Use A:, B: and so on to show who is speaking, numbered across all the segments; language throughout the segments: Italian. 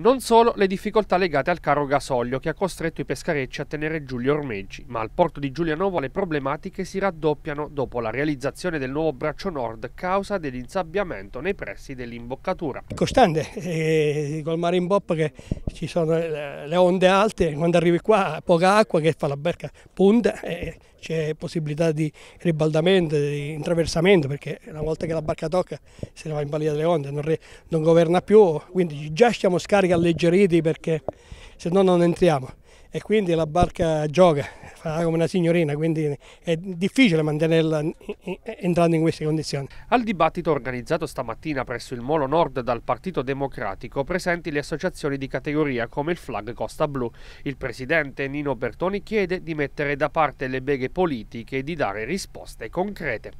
A: Non solo le difficoltà legate al caro gasolio che ha costretto i pescarecci a tenere giù gli Ormeggi, ma al porto di Giulianovo le problematiche si raddoppiano dopo la realizzazione del nuovo braccio nord causa dell'insabbiamento nei pressi dell'imboccatura.
B: costante, eh, col mare in bocca che ci sono le onde alte, quando arrivi qua poca acqua che fa la berca punta e c'è possibilità di ribaldamento, di intraversamento perché una volta che la barca tocca se ne va in balia delle onde, non, re, non governa più, quindi già stiamo scaricando barca alleggeriti perché se no non entriamo e quindi la barca gioca, fa come una signorina, quindi è difficile mantenerla entrando in queste condizioni.
A: Al dibattito organizzato stamattina presso il Molo Nord dal Partito Democratico presenti le associazioni di categoria come il Flag Costa Blu. Il presidente Nino Bertoni chiede di mettere da parte le beghe politiche e di dare risposte concrete.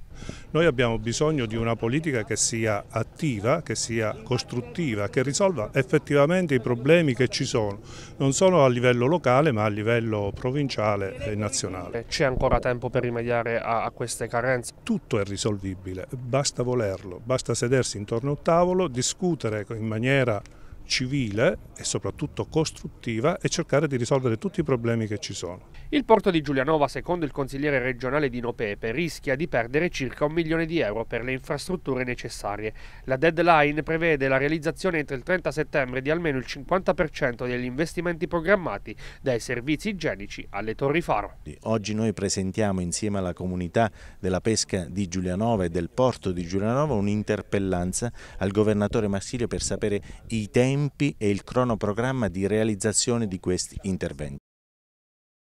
C: Noi abbiamo bisogno di una politica che sia attiva, che sia costruttiva, che risolva effettivamente i problemi che ci sono, non solo a livello locale ma a livello provinciale e nazionale. C'è ancora tempo per rimediare a, queste carenze? Tutto è risolvibile, basta volerlo, basta sedersi intorno a un tavolo, discutere in maniera civile e soprattutto costruttiva e cercare di risolvere tutti i problemi che ci sono.
A: Il porto di Giulianova, secondo il consigliere regionale Dino Pepe, rischia di perdere circa un milione di euro per le infrastrutture necessarie. La deadline prevede la realizzazione entro il 30 settembre di almeno il 50% degli investimenti programmati dai servizi igienici alle Torri
D: Faro. Oggi noi presentiamo insieme alla comunità della pesca di Giulianova e del porto di Giulianova un'interpellanza al governatore Marsilio per sapere i tempi tempi e il cronoprogramma di realizzazione di questi interventi.